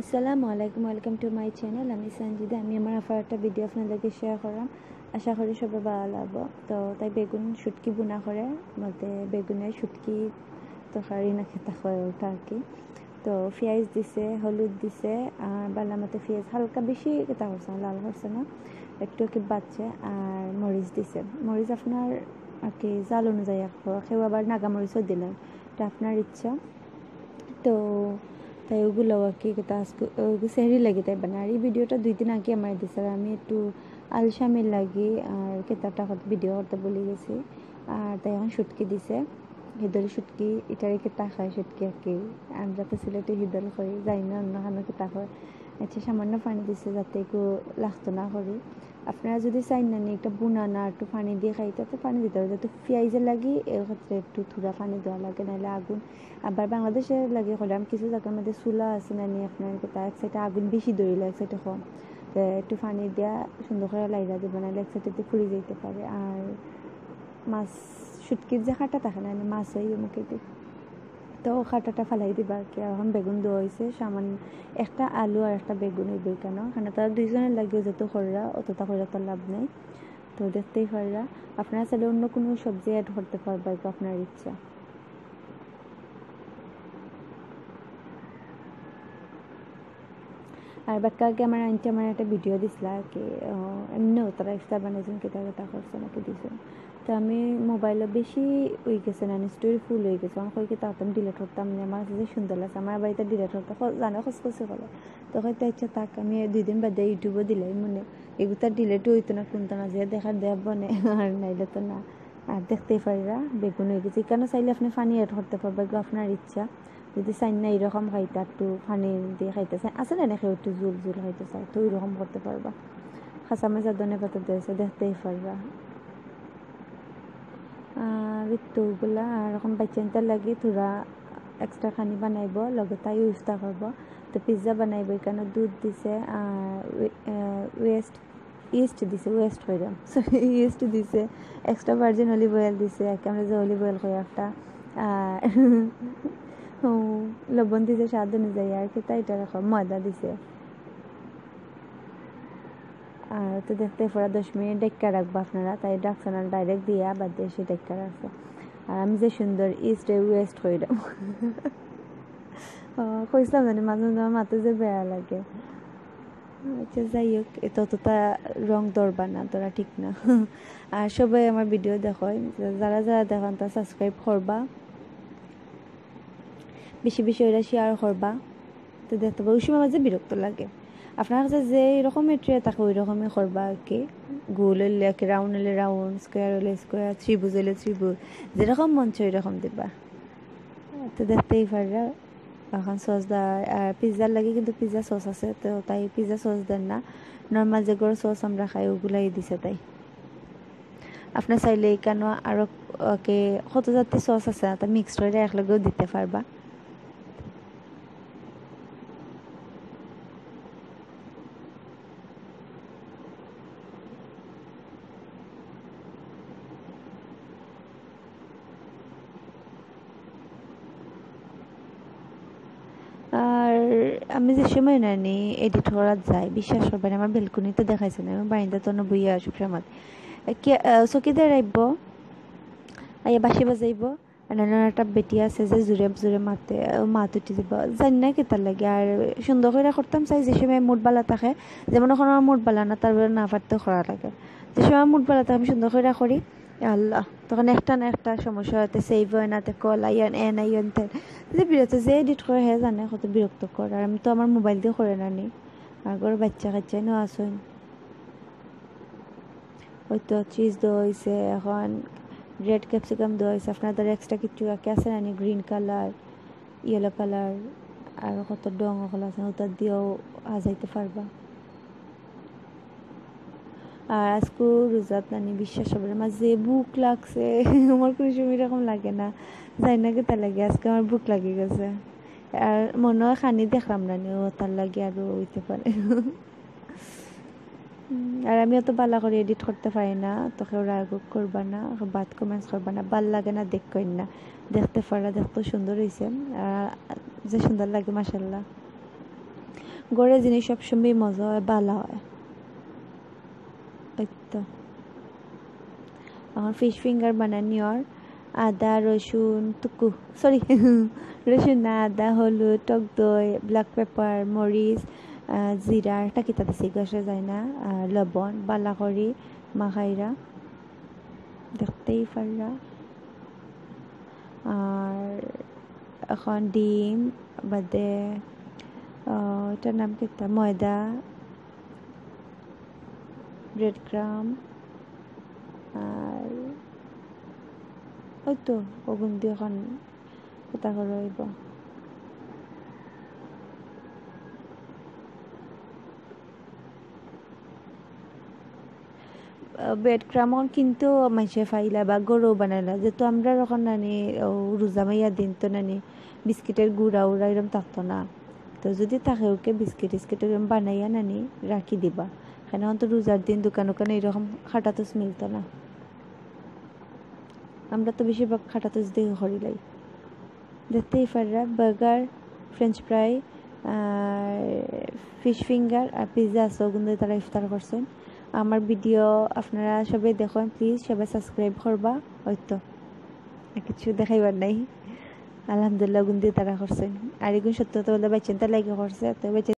আসসালামু আলাইকুম welcome to my channel আমি সঞ্জিদা আমি আমার আফার একটা ভিডিও আপনাদেরকে শেয়ার করলাম আশা করি সবাই ভালো লাগবো তো তাই বেগুন শুটকি বোনা করে মতে বেগুনের শুটকি তরকারি না খেতা হয় ওটা আর কি তো পেঁয়াজ দিছে হলুদ দিছে আর বালা মতে পেঁয়াজ হালকা বেশি কেতা করছে না লাল করছে না একটু কি বাচ্চে আর মরিচ দিছে মরিচ আপনার আর কি জাল অনুযায়ী কেউ আবার নাগা মরিচও দিলেন এটা আপনার ইচ্ছা তো তাই ওগুলো আর কি আজকে সেহরি লাগে তাই বানার এই ভিডিওটা দুই দিন আগে আমার দিছে আর আমি একটু আলসামের লাগি আর কেতাটা ভিডিও করতে বলে গেছি আর তাই এখন সুটকি দিছে হিদল সুটকি এটারে কেতা খায় সুটকি আর কি আমরা তো সিলেটে হিদল খাই যাই না অন্য খানো কেতা খায় আচ্ছা সামান্য পানি দিছে যাতে একটু লাগতো না করি আপনারা যদি চাইন না একটা বুনা না একটু পানি দিয়ে খাই তাতে পানি দিতে হবে যাতে পেঁয়াজে লাগি এর ক্ষেত্রে একটু থুরা পানি দেওয়া লাগে নাহলে আগুন আবার বাংলাদেশে লাগে হলাম কিছু জায়গার মধ্যে চুলা আছে না নিয়ে আপনার তার এক সাইডে আগুন বেশি ধরিল এক সাইডে কম একটু পানি দেওয়া সুন্দর করে লাইরা দেবো নাহলে এক সাইডে ফুড়ে যেতে পারে আর মাছ সুটকির যে খাটা থাকে না মাছ হয় মুখে তো খাটাটা ফালাই দিবা কি এখন বেগুন দেওয়া হয়েছে সামান একটা আলু আর একটা বেগুন বই কেন কেন তারা দুইজনের লাগে যত খররা অতটা খররা তো লাভ নেই তো দেখতেই খররা আপনারা চাইলে অন্য কোনো সবজি অ্যাড করতে পারবা আপনার ইচ্ছা আর বাক্কা আগে আমার আনটি আমার একটা ভিডিও দিছিলা কি এমনি তারা এক্সট্রা বানাইছেন কেটা কেটা করছে নাকি দিছে তো আমি মোবাইলও বেশি হয়ে গেছে না স্টোরি ফুল হয়ে গেছে আমার কই তা আমি ডিলেট করতাম মানে আমার যে সুন্দর লাগছে আমার বাড়িতে ডিলেট করতে জানো খোঁজ করছে বলে তো হয়তো ইচ্ছা তাক আমি দুই দিন বাদে ইউটিউবও দিলাই মনে এগুলো ডিলেটও হইতো না কোনটা না যে দেখার দেব বনে আর নাইলে তো না আর দেখতেই পারিরা বেগুন হয়ে গেছে কেন চাইলে আপনি পানি এড করতে পারবেন আপনার ইচ্ছা যদি চাইন না এরকম খাইতে একটু পানি দিয়ে খাইতে চাই আছে না নাকি একটু জোল জোল খাইতে চাই তো এরকম করতে পারবা খাসা মেজা ধনে পাতা দিয়েছে দেখতেই পারবা আর তোগুলা এরকম বাচ্চানটা লাগে তোরা এক্সট্রা খানি বানাইব লগে তাই ইফতা করব তো পিজ্জা বানাইব এখানে দুধ দিছে ওয়েস্ট ইস্ট দিছে ওয়েস্ট কইরাম সো ইস্ট দিছে এক্সট্রা ভার্জিন অলিভ অয়েল দিছে একেবারে যে অলিভ অয়েল কই একটা আর লবণ দিছে স্বাদ অনুযায়ী আর কি তাই এটা রাখো ময়দা দিছে আর তো দেখতে পড়া দশ মিনিট ডেক্কা রাখবো আপনারা তাই ডাকছেন আর ডাইরেক্ট দিয়া বাদ দিয়ে সে ডেক্কা রাখবো আর আমি যে সুন্দর ইস্ট ওয়েস্ট করিলাম কইসলাম জানি মাঝে মাঝে আমার মাথা যে বেড়া লাগে আচ্ছা যাই হোক ততটা রং দরবার না তোরা ঠিক না আর সবাই আমার ভিডিও দেখো যারা যারা দেখান তা সাবস্ক্রাইব করবা বেশি বেশি ওরা শেয়ার করবা তো দেখতে পাবো ওই সময় মাঝে বিরক্ত লাগে আপনার কাছে যে এরকম এটা তাকে ওই রকমই করবা আর কি গোল কি রাউন্ড হলে রাউন্ড স্কোয়ার হলে স্কোয়ার ত্রিভুজ হলে ত্রিভুজ যেরকম মন চাই ওইরকম দিবা তো দেখতেই পারা এখন সস দা পিজ্জার লাগে কিন্তু পিজ্জা সস আছে তো তাই পিজ্জা সস দেন না নর্মাল যেগুলো সস আমরা খাই ওগুলাই দিছে তাই আপনার চাইলে কেন আরও কে কত জাতির সস আছে তা মিক্সড হয়ে একলগেও দিতে পারবা আমি যে সময় নানি এডিট করা যায় বিশ্বাস করবেন আমার বেলকুনিতে দেখাইছে না আমি বাইন্দা তো বইয়া আসুক সামাত চকিদার আইব আইয়া বাসি বাজাইব নানান একটা বেটি আছে যে জুরে জুরে মাতে মাত উঠি দিব জানি না কেতার লাগে আর সুন্দর করে করতাম চাই যে সময় মুড বালা থাকে যেমন এখন আমার মুড বালা না তারপরে না পারতে করা লাগে যে সময় মুড বালা থাকে আমি সুন্দর করে করি আল্লাহ তখন একটা না একটা সমস্যা হতে সেভ হয় না কল আইয়ন এন আইয়ন তেন যে বিরক্ত যে এডিট করে হ্যাঁ জানে কত বিরক্ত করে আর আমি তো আমার মোবাইল দিয়ে করে না আগর বাচ্চা কাচ্চাই নো আসুন হয়তো তো চিজ দইছে এখন রেড ক্যাপসিকাম দইছে আপনাদের এক্সট্রা কিছু আঁকে আছে না নি গ্রিন কালার ইয়েলো কালার আর কত ডং ওগুলো আছে ওটা দিয়েও আজাইতে পারবা আর আজকে রোজা প্রাণী বিশ্বাস হবে আমার যে বুক লাগছে আমার কোনো সময় এরকম লাগে না যাই না কেতা লাগে আজকে আমার বুক লাগে গেছে আর মনে হয় খানি দেখলাম না ও তার লাগে আরও হইতে পারে আর আমি অত বালা করে এডিট করতে পারি না তোকে ওরা রাগ করবা না বাদ কমেন্টস করবা না ভাল লাগে না দেখ না দেখতে পারা দেখতে সুন্দর হয়েছে আর যে সুন্দর লাগে মাসাল্লাহ গড়ে জিনিস সবসময় মজা হয় বালা হয় একটু আমার ফিশ ফিঙ্গার বানানি আর আদা রসুন টুকু সরি রসুন না আদা হলুদ টক দই ব্ল্যাক পেপার মরিচ জিরা টাকি তাতে সিগাসে যায় না লবণ বালা করি মাখাইরা দেখতেই পাররা আর এখন ডিম বাদে এটার নাম কেতা ময়দা ব্রেড ক্রাম আর ওই তো ওগুন দিয়ে এখন কথা রইব বেড ক্রামন কিন্তু মাইসে ফাইলা বা গরু বানাইলা যেহেতু আমরা এখন নানি রোজা মাইয়া দিন তো নানি বিস্কিটের গুড়া উড়া এরকম থাকতো না তো যদি থাকে ওকে বিস্কিট টিস্কিট এরকম বানাইয়া নানি রাখি দিবা কেন তো রোজার দিন দোকান ওখানে এরকম খাটাতুস মিলতো না আমরা তো বেশিরভাগ খাটাতুস দিয়ে হরি লাই দেখতে ইফাররা burger French fry fish finger আর পিজা আছে ওগুলো তারা ইফতার করছেন আমার ভিডিও আপনারা সবাই দেখেন প্লিজ সবাই সাবস্ক্রাইব করবা হয়তো কিছু দেখাইবার নাই আলহামদুলিল্লাহ গুন্দি তারা করছেন আর এগুলো সত্যতা তো বেচেন তার লাইক করছে তো